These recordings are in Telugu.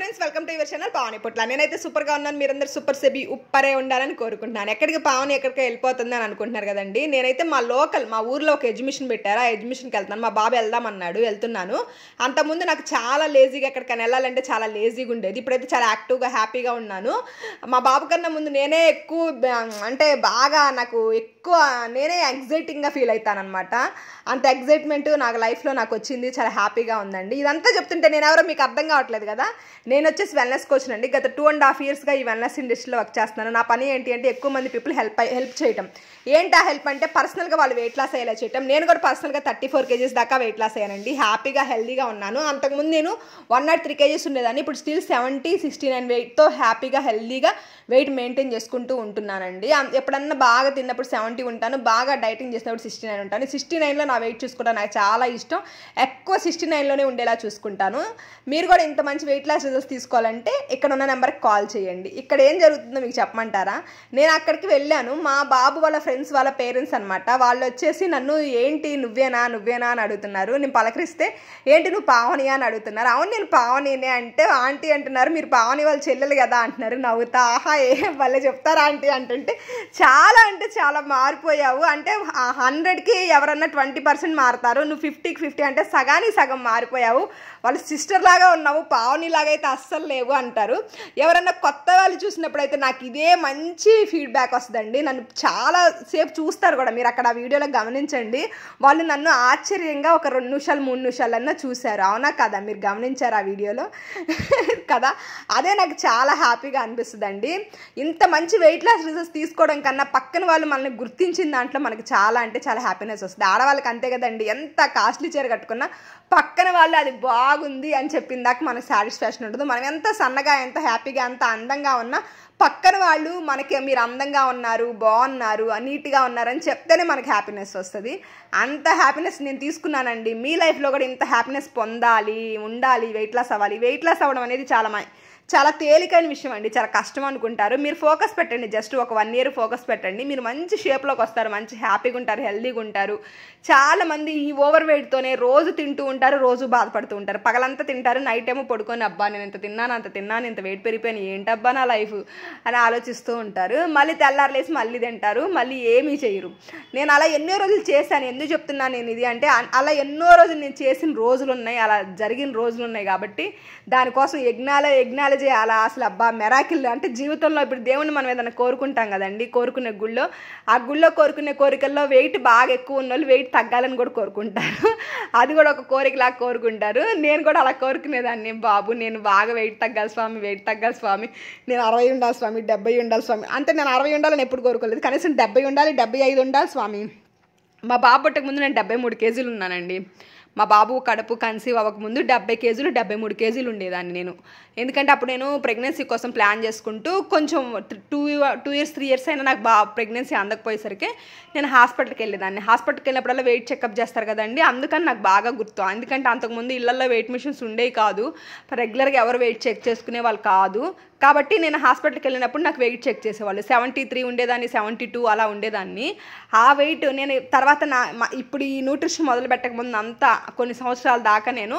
friends welcome to your channel Pavani Putla నేనైతే సూపర్గా ఉన్నాను మీరందరూ సూపర్ సెబీ ఉప్పరే ఉండాలని కోరుకుంటున్నాను ఎక్కడికి పావని ఎక్కడికి వెళ్ళిపోతుంది అని అనుకుంటున్నారు కదండి నేనైతే మా లోకల్ మా ఊర్లో ఒక ఎడ్మిషన్ పెట్టారు ఆ ఎడ్మిషన్కి వెళ్తాను మా బాబు వెళ్దామన్నాడు వెళ్తున్నాను అంతకుముందు నాకు చాలా లేజీగా ఎక్కడికైనా వెళ్ళాలంటే చాలా లేజీగా ఉండేది ఇప్పుడైతే చాలా యాక్టివ్గా హ్యాపీగా ఉన్నాను మా బాబు కన్నా ముందు నేనే ఎక్కువ అంటే బాగా నాకు ఎక్కువ నేనే ఎగ్జైటింగ్గా ఫీల్ అవుతానమాట అంత ఎగ్జైట్మెంట్ నాకు లైఫ్లో నాకు వచ్చింది చాలా హ్యాపీగా ఉందండి ఇదంతా చెప్తుంటే నేను ఎవరో మీకు అర్థం కావట్లేదు కదా నేను వచ్చేసి వెల్నెస్ కోచ్ అండి గత టూ అండ్ హాఫ్ ఇయర్స్గా ఈ వెల్నెస్ ఇండస్ట్రీలో వర్క్ చేస్తున్నాను నా పని ఏంటి అంటే ఎక్కువ మంది పీపుల్ హెల్ప్ హెల్ప్ చేయడం ఏంటి ఆ హెల్ప్ అంటే పర్సనల్గా వాళ్ళు వెయిట్ లాస్ అయ్యేలా చేయటం నేను కూడా పర్సనల్గా థర్టీ ఫోర్ కేజీస్ దాకా వెయిట్ లాస్ అయ్యానండి హ్యాపీగా హెల్దీగా ఉన్నాను అంతకుముందు నేను వన్ నాట్ త్రీ కేజీస్ ఉండేదాన్ని ఇప్పుడు స్టిల్ సెవెంటీ సిక్స్టీ నైన్ వెయిట్తో హ్యాపీగా హెల్దీగా వెయిట్ మెయింటైన్ చేసుకుంటూ ఉంటున్నానండి ఎప్పుడన్నా బాగా తిన్నప్పుడు సెవెంటీ ఉంటాను బాగా డైటింగ్ చేసినప్పుడు సిక్స్టీ నైన్ ఉంటాను సిక్స్టీ నైన్లో నా వెయిట్ చూసుకోవడం నాకు చాలా ఇష్టం ఎక్కువ సిక్స్టీ నైన్లోనే ఉండేలా చూసుకుంటాను మీరు కూడా ఇంత మంచి వెయిట్ లాస్ రిజల్ట్స్ తీసుకోవాలంటే ఇక్కడ ఉన్న నెంబర్కి కాల్ చేయండి ఇక్కడ ఏం జరుగుతుందో మీకు చెప్పమంటారా నేను అక్కడికి వెళ్ళాను మా బాబు వాళ్ళ ఫ్రెండ్స్ వాళ్ళ పేరెంట్స్ అనమాట వాళ్ళు వచ్చేసి నన్ను ఏంటి నువ్వేనా నువ్వేనా అని అడుగుతున్నారు నేను పలకరిస్తే ఏంటి నువ్వు పావని అని అడుగుతున్నారు అవును నేను పావనినే అంటే ఆంటీ అంటున్నారు మీరు పావని వాళ్ళ చెల్లెలు కదా అంటున్నారు నవ్వుతా ఆహా వాళ్ళే చెప్తారా ఆంటీ అంటుంటే చాలా అంటే చాలా మారిపోయావు అంటే హండ్రెడ్కి ఎవరన్నా ట్వంటీ పర్సెంట్ మారుతారు నువ్వు ఫిఫ్టీకి ఫిఫ్టీ అంటే సగానికి సగం మారిపోయావు వాళ్ళు సిస్టర్ లాగా ఉన్నావు పావునిలాగా అయితే అస్సలు లేవు అంటారు ఎవరన్నా కొత్త వాళ్ళు చూసినప్పుడు అయితే నాకు ఇదే మంచి ఫీడ్బ్యాక్ వస్తుందండి నన్ను చాలా సేపు చూస్తారు కూడా మీరు అక్కడ ఆ వీడియోలో గమనించండి వాళ్ళు నన్ను ఆశ్చర్యంగా ఒక రెండు నిమిషాలు మూడు నిమిషాలన్నా చూశారు అవునా కదా మీరు గమనించారు ఆ వీడియోలో కదా అదే నాకు చాలా హ్యాపీగా అనిపిస్తుందండి ఇంత మంచి వెయిట్ లాస్ రిజల్ట్స్ తీసుకోవడం కన్నా పక్కన వాళ్ళు మనల్ని గుర్తించిన దాంట్లో మనకి చాలా అంటే చాలా హ్యాపీనెస్ వస్తుంది ఆడవాళ్ళకి అంతే కదండి ఎంత కాస్ట్లీ చీర కట్టుకున్నా పక్కన వాళ్ళు అది బాగుంది అని చెప్పిన దాకా మనకు సాటిస్ఫాక్షన్ ఉంటుంది మనం ఎంత సన్నగా ఎంత హ్యాపీగా ఎంత అందంగా ఉన్నా పక్కన వాళ్ళు మనకి మీరు అందంగా ఉన్నారు బాగున్నారు నీట్గా ఉన్నారని చెప్తేనే మనకు హ్యాపీనెస్ వస్తుంది అంత హ్యాపీనెస్ నేను తీసుకున్నానండి మీ లైఫ్లో కూడా ఇంత హ్యాపీనెస్ పొందాలి ఉండాలి వెయిట్ లాస్ అవ్వాలి వెయిట్ లాస్ అవ్వడం అనేది చాలా చాలా తేలికైన విషయం అండి చాలా కష్టం అనుకుంటారు మీరు ఫోకస్ పెట్టండి జస్ట్ ఒక వన్ ఇయర్ ఫోకస్ పెట్టండి మీరు మంచి షేప్లోకి వస్తారు మంచి హ్యాపీగా ఉంటారు హెల్దీగా ఉంటారు చాలామంది ఈ ఓవర్ వెయిట్తోనే రోజు తింటూ ఉంటారు రోజు బాధపడుతూ ఉంటారు పగలంతా తింటారు నైట్ ఏమో పడుకొని అబ్బా నేను ఇంత తిన్నాను అంత తిన్నాను ఇంత వెయిట్ పెరిగిపోయాను ఏంటబ్బా నా లైఫ్ అని ఆలోచిస్తూ ఉంటారు మళ్ళీ తెల్లారలేసి మళ్ళీ తింటారు మళ్ళీ ఏమీ చేయరు నేను అలా ఎన్నో రోజులు చేశాను ఎందుకు చెప్తున్నాను నేను ఇది అంటే అలా ఎన్నో రోజులు నేను చేసిన రోజులు ఉన్నాయి అలా జరిగిన రోజులు ఉన్నాయి కాబట్టి దానికోసం యజ్ఞాల యజ్ఞాల చేయాలా అసలు అబ్బా మెరాకిల్ అంటే జీవితంలో ఇప్పుడు దేవుని మనం ఏదైనా కోరుకుంటాం కదండి కోరుకునే గుళ్ళో ఆ గుళ్ళో కోరుకునే కోరికల్లో వెయిట్ బాగా ఎక్కువ ఉన్న వాళ్ళు వెయిట్ తగ్గాలని కూడా కోరుకుంటారు అది కూడా ఒక కోరికలా కోరుకుంటారు నేను కూడా అలా కోరుకునేదాన్ని బాబు నేను బాగా వెయిట్ తగ్గాలి స్వామి వెయిట్ తగ్గాలి స్వామి నేను అరవై ఉండాలి స్వామి డెబ్బై ఉండాలి స్వామి అంటే నేను అరవై ఉండాలని ఎప్పుడు కోరుకోలేదు కనీసం డెబ్బై ఉండాలి డెబ్బై ఐదు ఉండాలి స్వామి మా బాబు పుట్టక ముందు నేను డెబ్బై మూడు కేజీలు ఉన్నానండి మా బాబు కడుపు కన్సీవ్ అవ్వకముందు డెబ్బై కేజీలు డెబ్బై మూడు కేజీలు ఉండేదాన్ని నేను ఎందుకంటే అప్పుడు నేను ప్రెగ్నెన్సీ కోసం ప్లాన్ చేసుకుంటూ కొంచెం two two years three years అయినా నాకు బా ప్రెగ్నెన్సీ అందకపోయేసరికి నేను హాస్పిటల్కి వెళ్ళేదాన్ని హాస్పిటల్కి వెళ్ళినప్పుడల్లా వెయిట్ చెకప్ చేస్తారు కదండి అందుకని నాకు బాగా గుర్తు ఎందుకంటే అంతకుముందు ఇళ్లలో వెయిట్ మిషన్స్ ఉండేవి కాదు రెగ్యులర్గా ఎవరు వెయిట్ చెక్ చేసుకునే వాళ్ళు కాదు కాబట్టి నేను హాస్పిటల్కి వెళ్ళినప్పుడు నాకు వెయిట్ చెక్ చేసేవాళ్ళు సెవెంటీ త్రీ ఉండేదాన్ని సెవెంటీ టూ అలా ఉండేదాన్ని ఆ వెయిట్ నేను తర్వాత నా ఇప్పుడు ఈ న్యూట్రిషన్ మొదలు పెట్టకముందు అంతా కొన్ని సంవత్సరాల దాకా నేను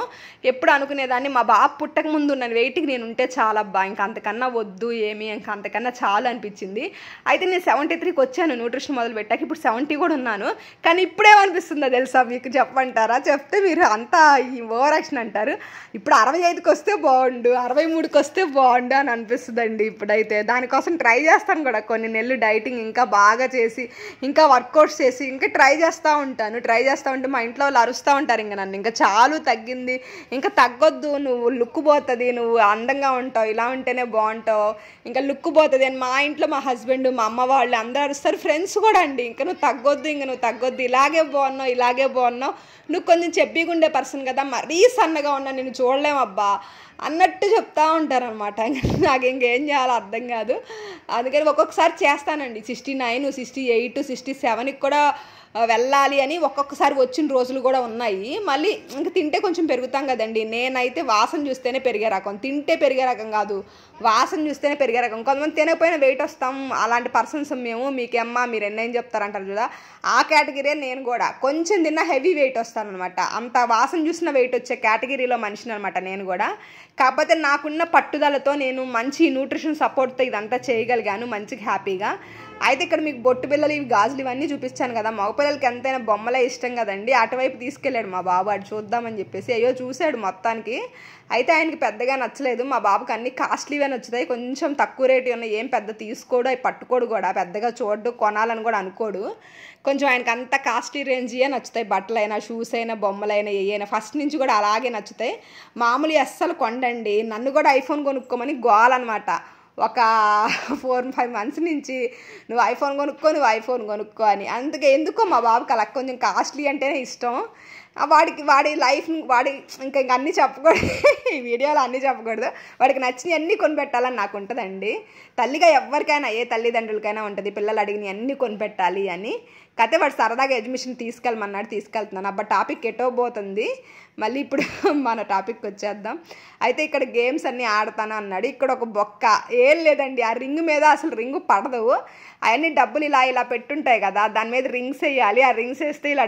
ఎప్పుడు అనుకునేదాన్ని మా బాబు పుట్టక ముందు ఉన్న వెయిట్కి నేను ఉంటే చాలా చాలబ్బా ఇంకా అంతకన్నా వద్దు ఏమి ఇంకా అంతకన్నా చాలు అనిపించింది అయితే నేను సెవెంటీ త్రీకి వచ్చాను న్యూట్రిషన్ మొదలు పెట్టాక ఇప్పుడు సెవెంటీ కూడా ఉన్నాను కానీ ఇప్పుడేమనిపిస్తుందో తెలుసా మీకు చెప్పంటారా చెప్తే మీరు అంతా ఈ ఓవరాక్షన్ అంటారు ఇప్పుడు అరవై ఐదుకి వస్తే బాగుండు అరవై మూడుకి వస్తే బాగుండు అని అనిపి అనిపిస్తుందండి ఇప్పుడైతే దానికోసం ట్రై చేస్తాను కూడా కొన్ని నెలలు డైటింగ్ ఇంకా బాగా చేసి ఇంకా వర్కౌట్స్ చేసి ఇంకా ట్రై చేస్తూ ఉంటాను ట్రై చేస్తూ ఉంటే మా ఇంట్లో వాళ్ళు అరుస్తూ ఉంటారు ఇంకా నన్ను ఇంకా చాలు తగ్గింది ఇంకా తగ్గొద్దు నువ్వు లుక్ పోతుంది నువ్వు అందంగా ఉంటావు ఇలా ఉంటేనే బాగుంటావు ఇంకా లుక్ పోతుంది అని మా ఇంట్లో మా హస్బెండ్ మా అమ్మ వాళ్ళు అందరూ అరుస్తారు ఫ్రెండ్స్ కూడా అండి ఇంకా నువ్వు తగ్గొద్దు ఇంకా నువ్వు తగ్గొద్దు ఇలాగే బాగున్నావు ఇలాగే బాగున్నావు నువ్వు కొంచెం చెప్పిగుండే పర్సన్ కదా మరీ సన్నగా ఉన్నా నేను చూడలేమబ్బా అన్నట్టు చెప్తా ఉంటారనమాట నాకు ఇంకేం చేయాలో అర్థం కాదు అందుకని ఒక్కొక్కసారి చేస్తానండి sixty nine sixty eight sixty సెవెన్కి కూడా వెళ్ళాలి అని ఒక్కొక్కసారి వచ్చిన రోజులు కూడా ఉన్నాయి మళ్ళీ ఇంక తింటే కొంచెం పెరుగుతాం కదండి నేనైతే వాసన చూస్తేనే పెరిగే రకం తింటే పెరిగే రకం కాదు వాసన చూస్తేనే పెరిగే రకం కొంతమంది తినకపోయినా వెయిట్ వస్తాం అలాంటి పర్సన్స్ మేము మీకు అమ్మ మీరు ఎన్నేం చెప్తారంటారు చూడా ఆ కేటగిరీ నేను కూడా కొంచెం తిన్నా హెవీ వెయిట్ వస్తాను అనమాట అంత వాసన చూసిన వెయిట్ వచ్చే కేటగిరీలో మనిషిని అనమాట నేను కూడా కాకపోతే నాకున్న పట్టుదలతో నేను మంచి న్యూట్రిషన్ సపోర్ట్తో ఇదంతా చేయగలిగాను మంచిగా హ్యాపీగా అయితే ఇక్కడ మీకు బొట్టు పిల్లలు ఇవి గాజులు ఇవన్నీ చూపించాను కదా మగపిల్లలకి ఎంతైనా బొమ్మలే ఇష్టం కదండి అటువైపు తీసుకెళ్ళాడు మా బాబు అటు చూద్దామని చెప్పేసి అయ్యో చూశాడు మొత్తానికి అయితే ఆయనకి పెద్దగా నచ్చలేదు మా బాబుకి అన్ని కాస్ట్లీవే నచ్చుతాయి కొంచెం తక్కువ రేటు ఉన్నాయి ఏం పెద్ద తీసుకోడు అవి పట్టుకోడు కూడా పెద్దగా చూడడు కొనాలని కూడా అనుకోడు కొంచెం ఆయనకి అంత కాస్ట్లీ రేంజ్యే నచ్చుతాయి బట్టలైనా షూస్ అయినా బొమ్మలైనా ఏయైనా ఫస్ట్ నుంచి కూడా అలాగే నచ్చుతాయి మామూలు అస్సలు కొండండి నన్ను కూడా ఐఫోన్ కొనుక్కోమని అనమాట ఒక ఫోర్ ఫైవ్ మంత్స్ నుంచి నువ్వు ఐఫోన్ కొనుక్కో నువ్వు ఐఫోన్ కొనుక్కో అని అందుకే ఎందుకో మా బాబుకి అలా కొంచెం కాస్ట్లీ అంటేనే ఇష్టం వాడికి వాడి లైఫ్ వాడి ఇంకా ఇంక అన్నీ చెప్పకూడదు ఈ వీడియోలో అన్నీ చెప్పకూడదు వాడికి నచ్చినవి అన్నీ కొనిపెట్టాలని నాకు ఉంటుందండి తల్లిగా ఎవరికైనా ఏ తల్లిదండ్రులకైనా ఉంటుంది పిల్లలు అడిగిన అన్నీ కొనిపెట్టాలి అని కథ వాడు సరదాగా ఎడ్మిషన్ తీసుకెళ్ళమన్నాడు తీసుకెళ్తున్నాను అబ్బా టాపిక్ ఎటో పోతుంది మళ్ళీ ఇప్పుడు మన టాపిక్ వచ్చేద్దాం అయితే ఇక్కడ గేమ్స్ అన్నీ ఆడతాను అన్నాడు ఇక్కడ ఒక బొక్క ఏం లేదండి ఆ రింగ్ మీద అసలు రింగ్ పడదు అవన్నీ డబ్బులు ఇలా ఇలా పెట్టుంటాయి కదా దాని మీద రింగ్స్ వేయాలి ఆ రింగ్స్ వేస్తే ఇలా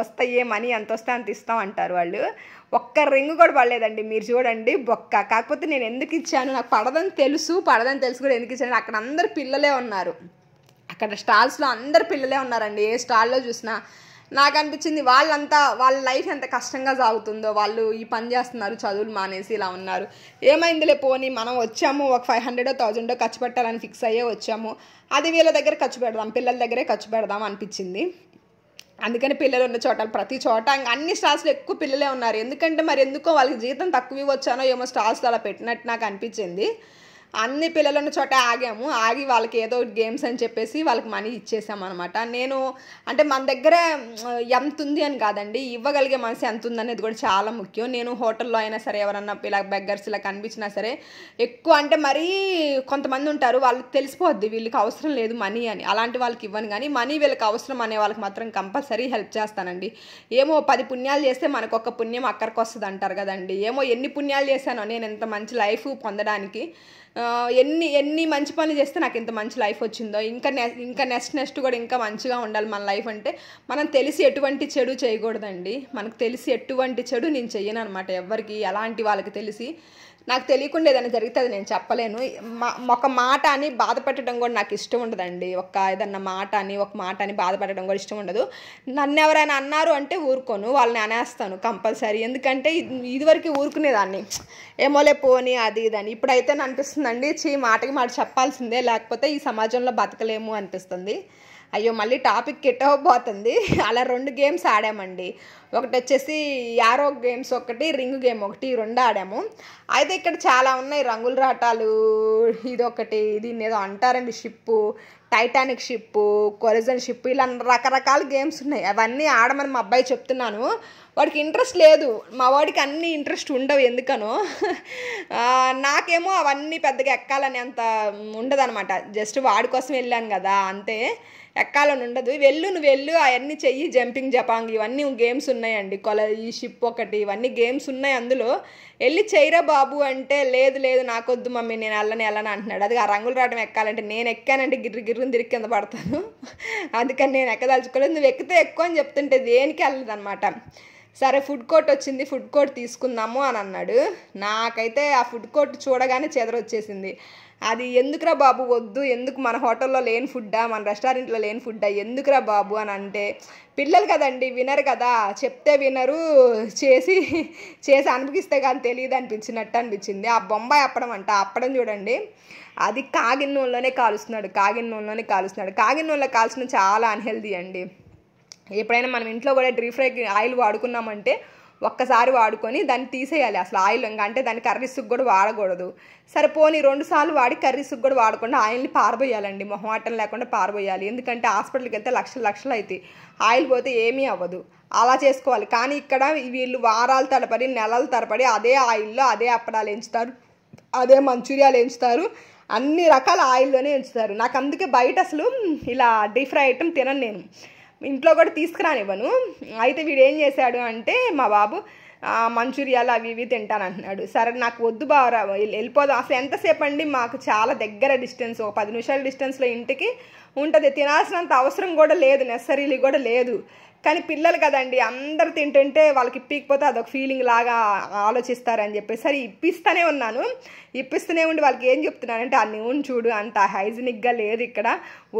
వస్తాయి మనీ ఎంత వస్తే అంత ఇస్తాం అంటారు వాళ్ళు ఒక్క రింగ్ కూడా పడలేదండి మీరు చూడండి బొక్క కాకపోతే నేను ఎందుకు ఇచ్చాను నాకు పడదని తెలుసు పడదని తెలుసు కూడా ఎందుకు ఇచ్చాను అక్కడ అందరు పిల్లలే ఉన్నారు అక్కడ స్టాల్స్లో అందరు పిల్లలే ఉన్నారండి ఏ స్టాల్లో చూసినా నాకు అనిపించింది వాళ్ళంతా వాళ్ళ లైఫ్ ఎంత కష్టంగా సాగుతుందో వాళ్ళు ఈ పని చేస్తున్నారు చదువులు మానేసి ఇలా ఉన్నారు ఏమైందిలే పోనీ మనం వచ్చాము ఒక ఫైవ్ హండ్రెడో థౌజండో ఖర్చు పెట్టాలని ఫిక్స్ అయ్యే వచ్చాము అది వీళ్ళ దగ్గర ఖర్చు పెడదాం పిల్లల దగ్గరే ఖర్చు పెడదాం అనిపించింది అందుకని పిల్లలు ఉన్న చోట ప్రతి చోట అన్ని స్టార్స్లో ఎక్కువ పిల్లలే ఉన్నారు ఎందుకంటే మరి ఎందుకో వాళ్ళకి జీతం తక్కువ ఇవ్వచ్చానో ఏమో స్టార్స్లో అలా పెట్టినట్టు నాకు అనిపించింది అన్ని పిల్లలను చోట ఆగాము ఆగి వాళ్ళకి ఏదో గేమ్స్ అని చెప్పేసి వాళ్ళకి మనీ అనమాట నేను అంటే మన దగ్గర ఎంత ఉంది అని కాదండి ఇవ్వగలిగే మనసు ఎంత ఉందనేది కూడా చాలా ముఖ్యం నేను హోటల్లో అయినా సరే ఎవరన్నా ఇలా బెగ్గర్స్ ఇలా కనిపించినా సరే ఎక్కువ అంటే మరీ కొంతమంది ఉంటారు వాళ్ళు తెలిసిపోద్ది వీళ్ళకి అవసరం లేదు మనీ అని అలాంటి వాళ్ళకి ఇవ్వను కానీ మనీ వీళ్ళకి అవసరం అనే వాళ్ళకి మాత్రం కంపల్సరీ హెల్ప్ చేస్తానండి ఏమో పది పుణ్యాలు చేస్తే మనకు ఒక పుణ్యం అక్కడికి వస్తుంది అంటారు కదండి ఏమో ఎన్ని పుణ్యాలు చేశానో నేను ఎంత మంచి లైఫ్ పొందడానికి ఎన్ని ఎన్ని మంచి పనులు చేస్తే నాకు ఇంత మంచి లైఫ్ వచ్చిందో ఇంకా ఇంకా నెక్స్ట్ నెక్స్ట్ కూడా ఇంకా మంచిగా ఉండాలి మన లైఫ్ అంటే మనం తెలిసి ఎటువంటి చెడు చేయకూడదండి మనకు తెలిసి ఎటువంటి చెడు నేను చెయ్యను అనమాట ఎవరికి ఎలాంటి వాళ్ళకి తెలిసి నాకు తెలియకుండా ఏదైనా జరిగితే అది నేను చెప్పలేను ఒక మాట అని బాధపెట్టడం కూడా నాకు ఇష్టం ఉండదండి ఒక ఏదన్నా మాట అని ఒక మాట అని బాధపెట్టడం కూడా ఇష్టం ఉండదు నన్ను ఎవరైనా అన్నారు అంటే ఊరుకోను వాళ్ళని అనేస్తాను కంపల్సరీ ఎందుకంటే ఇదివరకు ఊరుకునేదాన్ని ఏమోలే పోని అది ఇదని ఇప్పుడైతే అనిపిస్తుందండి చీ మాటకి మాట చెప్పాల్సిందే లేకపోతే ఈ సమాజంలో బతకలేము అనిపిస్తుంది అయ్యో మళ్ళీ టాపిక్ ఎట్టవబోతుంది అలా రెండు గేమ్స్ ఆడామండి ఒకటి వచ్చేసి యారో గేమ్స్ ఒకటి రింగ్ గేమ్ ఒకటి రెండు ఆడాము అయితే ఇక్కడ చాలా ఉన్నాయి రంగుల రాటాలు ఇదొకటి దీన్ని ఏదో అంటారండి షిప్పు టైటానిక్ షిప్పు కొరిజన్ షిప్ ఇలా రకరకాల గేమ్స్ ఉన్నాయి అవన్నీ ఆడమని మా అబ్బాయి చెప్తున్నాను వాడికి ఇంట్రెస్ట్ లేదు మా వాడికి అన్ని ఇంట్రెస్ట్ ఉండవు ఎందుకనో నాకేమో అవన్నీ పెద్దగా ఎక్కాలని అంత ఉండదనమాట జస్ట్ వాడి కోసం వెళ్ళాను కదా అంతే ఎక్కాలని ఉండదు వెళ్ళు నువ్వు వెళ్ళు అవన్నీ చెయ్యి జంపింగ్ జపాంగ్ ఇవన్నీ గేమ్స్ ఉన్నాయండి కొల ఈ షిప్ ఒకటి ఇవన్నీ గేమ్స్ ఉన్నాయి అందులో వెళ్ళి చెయ్యరా బాబు అంటే లేదు లేదు నాకొద్దు మమ్మీ నేను వెళ్ళని వెళ్ళను అంటున్నాడు అది ఆ రంగులు రావడం ఎక్కాలంటే నేను ఎక్కానంటే గిర్రి గిర్రుని తిరిగి కింద పడతాను అందుకని నేను ఎక్కదలుచుకోలేదు నువ్వు ఎక్కితే ఎక్కువ అని చెప్తుంటే దేనికి వెళ్ళదు అనమాట సరే ఫుడ్ కోర్ట్ వచ్చింది ఫుడ్ కోర్ట్ తీసుకుందాము అని అన్నాడు నాకైతే ఆ ఫుడ్ కోర్ట్ చూడగానే చెదరొచ్చేసింది అది ఎందుకురా బాబు వద్దు ఎందుకు మన హోటల్లో లేని ఫుడ్డా మన రెస్టారెంట్లో లేని ఫుడ్డా ఎందుకురా బాబు అని అంటే పిల్లలు కదండి వినరు కదా చెప్తే వినరు చేసి చేసి అనిపిస్తే కానీ తెలియదు అనిపించినట్టు అనిపించింది ఆ బొంబాయి అప్పడం అంట అప్పడం చూడండి అది కాగిన నూనెలోనే కాలుస్తున్నాడు కాగిన నూనెలోనే కాలుస్తున్నాడు కాగిన నూనెలో కాల్చడం చాలా అన్హెల్దీ అండి ఎప్పుడైనా మనం ఇంట్లో కూడా డ్రీప్ ఫ్రై ఆయిల్ వాడుకున్నామంటే ఒక్కసారి వాడుకొని దాన్ని తీసేయాలి అసలు ఆయిల్ అంటే దాన్ని కర్రీ సుగ్గు కూడా వాడకూడదు సరే పోనీ రెండు సార్లు వాడి కర్రీస్కి కూడా వాడకుండా ఆయిల్ని పారబోయాలండి మొహమాటం లేకుండా పారబోయాలి ఎందుకంటే హాస్పిటల్కి వెళ్తే లక్షలు లక్షలు అవుతాయి ఆయిల్ పోతే ఏమీ అవ్వదు అలా చేసుకోవాలి కానీ ఇక్కడ వీళ్ళు వారాలు తడపడి నెలలు తడపడి అదే ఆయిల్లో అదే అప్పడాలు ఎంచుతారు అదే మంచూరియాలు ఎంచుతారు అన్ని రకాల ఆయిల్లోనే ఎంచుతారు నాకు అందుకే బయట అసలు ఇలా డీప్ ఫ్రై ఐటమ్ తినను నేను ఇంట్లో కూడా తీసుకురానివ్వను అయితే వీడు ఏం చేశాడు అంటే మా బాబు మంచూరియాలు అవి ఇవి తింటానంటున్నాడు సరే నాకు వద్దు బావరా వెళ్ళిపోదాం అసలు ఎంతసేపు అండి మాకు చాలా దగ్గర డిస్టెన్స్ ఒక పది నిమిషాల డిస్టెన్స్లో ఇంటికి ఉంటుంది తినాల్సినంత అవసరం కూడా లేదు నెసరీలు కూడా లేదు కానీ పిల్లలు కదండి అందరు తింటుంటే వాళ్ళకి ఇప్పకపోతే అదొక ఫీలింగ్ లాగా ఆలోచిస్తారని చెప్పేసి సరే ఇప్పిస్తూనే ఉన్నాను ఇప్పిస్తూనే ఉండి వాళ్ళకి ఏం చెప్తున్నానంటే ఆ నూనె చూడు అంత హైజీనిక్గా లేదు ఇక్కడ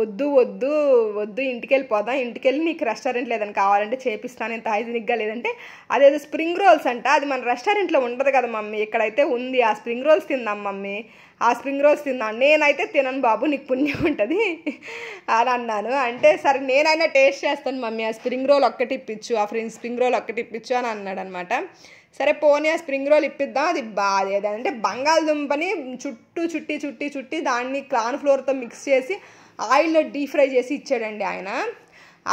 వద్దు వద్దు వద్దు ఇంటికి వెళ్ళిపోదాం ఇంటికి వెళ్ళి నీకు రెస్టారెంట్ లేదని కావాలంటే చేపిస్తాను ఇంత హైజీనిక్గా లేదంటే అదేదో స్ప్రింగ్ రోల్స్ అంట అది మన రెస్టారెంట్లో ఉండదు కదా మమ్మీ ఇక్కడైతే ఉంది ఆ స్ప్రింగ్ రోల్స్ తిందాం మమ్మీ ఆ స్ప్రింగ్ రోల్స్ తిన్నాను నేనైతే తినను బాబు నీకు పుణ్యం ఉంటుంది అని అన్నాను అంటే సరే నేనైనా టేస్ట్ చేస్తాను మమ్మీ ఆ స్ప్రింగ్ రోల్ ఒక్కటి ఇప్పించు ఆ ఫ్రెండ్ స్ప్రింగ్ రోల్ ఒక్కటి ఇప్పించు అని అన్నాడు అనమాట సరే పోనీ ఆ స్ప్రింగ్ రోల్ ఇప్పిద్దాం అది బాధ అంటే బంగాళదుంపని చుట్టూ చుట్టి చుట్టి చుట్టి దాన్ని క్లాన్ ఫ్లోర్తో మిక్స్ చేసి ఆయిల్లో డీప్ ఫ్రై చేసి ఇచ్చాడండి ఆయన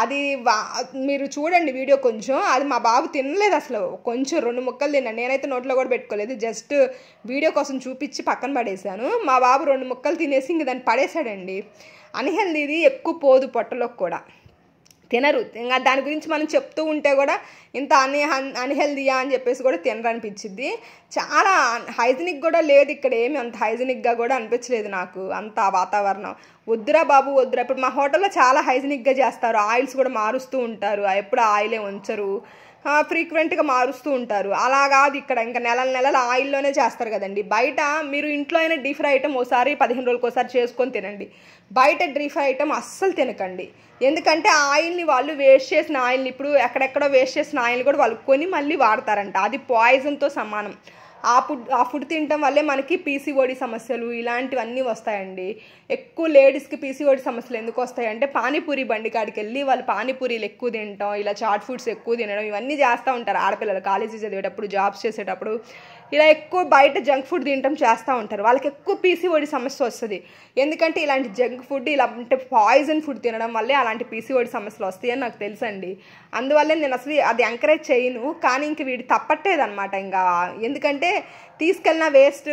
అది మీరు చూడండి వీడియో కొంచెం అది మా బాబు తినలేదు అసలు కొంచెం రెండు ముక్కలు తిన్నాను నేనైతే నోట్లో కూడా పెట్టుకోలేదు జస్ట్ వీడియో కోసం చూపించి పక్కన పడేశాను మా బాబు రెండు ముక్కలు తినేసి ఇంక దాన్ని పడేశాడండి అన్హెల్దీది ఎక్కువ పోదు పొట్టలోకి కూడా తినరు ఇంకా దాని గురించి మనం చెప్తూ ఉంటే కూడా ఇంత అన్ అన్హెల్దీయా అని చెప్పేసి కూడా తినరనిపించింది చాలా హైజినిక్ కూడా లేదు ఇక్కడ ఏమి అంత హైజినిక్గా కూడా అనిపించలేదు నాకు అంత వాతావరణం వద్దురా బాబు వద్దురా ఇప్పుడు మా హోటల్లో చాలా హైజినిక్గా చేస్తారు ఆయిల్స్ కూడా మారుస్తూ ఉంటారు ఎప్పుడు ఆయిలే ఉంచరు ఫ్రీక్వెంట్గా మారుస్తూ ఉంటారు అలా కాదు ఇక్కడ ఇంకా నెలల నెలల ఆయిల్లోనే చేస్తారు కదండి బయట మీరు ఇంట్లో అయినా డీప్ ఫ్రై ఐటమ్ ఒకసారి పదిహేను రోజులకు ఒకసారి చేసుకొని తినండి బయట డీ ఫ్రై ఐటమ్ అస్సలు తినకండి ఎందుకంటే ఆయిల్ని వాళ్ళు వేస్ట్ చేసిన ఆయిల్ని ఇప్పుడు ఎక్కడెక్కడో వేస్ట్ చేసిన ఆయిల్ని కూడా వాళ్ళు కొని మళ్ళీ వాడతారంట అది పాయిజన్తో సమానం ఆ ఫుడ్ ఆ ఫుడ్ తినటం వల్లే మనకి పీసీఓడి సమస్యలు ఇలాంటివన్నీ వస్తాయండి ఎక్కువ లేడీస్కి పీసీఓడి సమస్యలు ఎందుకు వస్తాయంటే పానీపూరి బండి కాడికి వెళ్ళి వాళ్ళు పానీపూరీలు ఎక్కువ తినటం ఇలా చాట్ ఫుడ్స్ ఎక్కువ తినడం ఇవన్నీ చేస్తూ ఉంటారు ఆడపిల్లలు కాలేజీ చదివేటప్పుడు జాబ్స్ చేసేటప్పుడు ఇలా ఎక్కువ బయట జంక్ ఫుడ్ తినటం చేస్తూ ఉంటారు వాళ్ళకి ఎక్కువ పీసీఓడి సమస్య వస్తుంది ఎందుకంటే ఇలాంటి జంక్ ఫుడ్ ఇలా అంటే పాయిజన్ ఫుడ్ తినడం వల్లే అలాంటి పీసీఓడి సమస్యలు వస్తాయని నాకు తెలుసండి అందువల్ల నేను అసలు అది ఎంకరేజ్ చేయను కానీ ఇంక వీడు తప్పట్టేదనమాట ఇంకా ఎందుకంటే తీసుకెళ్ళిన వేస్ట్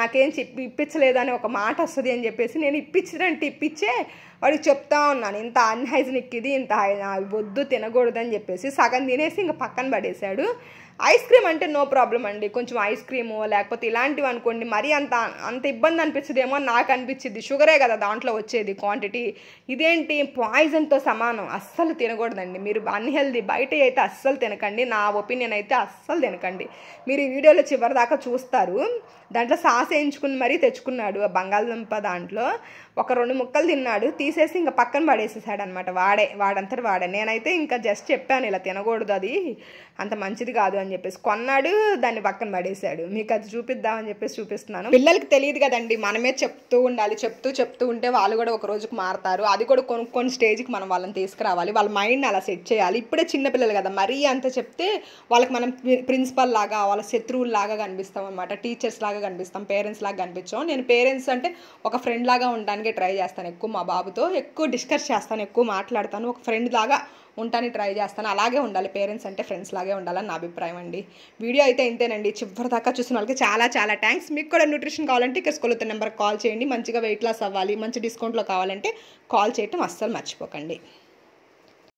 నాకేం చెప్పి ఇప్పించలేదు అని ఒక మాట వస్తుంది అని చెప్పేసి నేను ఇప్పించడానికి ఇప్పించే వాడికి చెప్తా ఉన్నాను ఇంత అన్హైజనిక్ ఇది ఇంత వద్దు తినకూడదు అని చెప్పేసి సగం తినేసి ఇంక పక్కన పడేశాడు ఐస్ క్రీమ్ అంటే నో ప్రాబ్లం అండి కొంచెం ఐస్ క్రీము లేకపోతే ఇలాంటివి అనుకోండి మరీ అంత అంత ఇబ్బంది అనిపించదేమో నాకు అనిపించింది షుగరే కదా దాంట్లో వచ్చేది క్వాంటిటీ ఇదేంటి పాయిజన్తో సమానం అస్సలు తినకూడదండి మీరు అన్హెల్దీ బయట అయితే అస్సలు తినకండి నా ఒపీనియన్ అయితే అస్సలు తినకండి మీరు ఈ వీడియోలో చివరి దాకా చూస్తారు దాంట్లో సాస్ వేయించుకుని మరీ తెచ్చుకున్నాడు ఆ బంగాళదుంప దాంట్లో ఒక రెండు ముక్కలు తిన్నాడు తీసేసి ఇంకా పక్కన పడేసేసాడు అనమాట వాడే వాడంతటి వాడే నేనైతే ఇంకా జస్ట్ చెప్పాను ఇలా తినకూడదు అది అంత మంచిది కాదు అని చెప్పేసి కొన్నాడు దాన్ని పక్కన పడేశాడు మీకు అది చూపిద్దామని చెప్పేసి చూపిస్తున్నాను పిల్లలకి తెలియదు కదండి మనమే చెప్తూ ఉండాలి చెప్తూ చెప్తూ ఉంటే వాళ్ళు కూడా ఒక రోజుకు మారుతారు అది కూడా కొనుక్కొని స్టేజ్కి మనం వాళ్ళని తీసుకురావాలి వాళ్ళ మైండ్ అలా సెట్ చేయాలి ఇప్పుడే చిన్నపిల్లలు కదా మరీ అంత చెప్తే వాళ్ళకి మనం ప్రిన్సిపల్ లాగా వాళ్ళ శత్రువులు లాగా కనిపిస్తాం అనమాట టీచర్స్ లాగా కనిపిస్తాం పేరెంట్స్ లాగా కనిపించాం నేను పేరెంట్స్ అంటే ఒక ఫ్రెండ్ లాగా ఉండడానికి ట్రై చేస్తాను ఎక్కువ మా బాబుతో ఎక్కువ డిస్కస్ చేస్తాను ఎక్కువ మాట్లాడతాను ఒక ఫ్రెండ్ లాగా ఉంటాను ట్రై చేస్తాను అలాగే ఉండాలి పేరెంట్స్ అంటే ఫ్రెండ్స్ లాగే ఉండాలని నా అభిప్రాయం అండి వీడియో అయితే ఇంతేనండి చివరి దాకా చూసిన వాళ్ళకి చాలా చాలా థ్యాంక్స్ మీకు కూడా న్యూట్రిషన్ కావాలంటే ఇక్కడ స్కూల్ నెంబర్కి కాల్ చేయండి మంచిగా వెయిట్ లాస్ అవ్వాలి మంచి డిస్కౌంట్లో కావాలంటే కాల్ చేయటం అస్సలు మర్చిపోకండి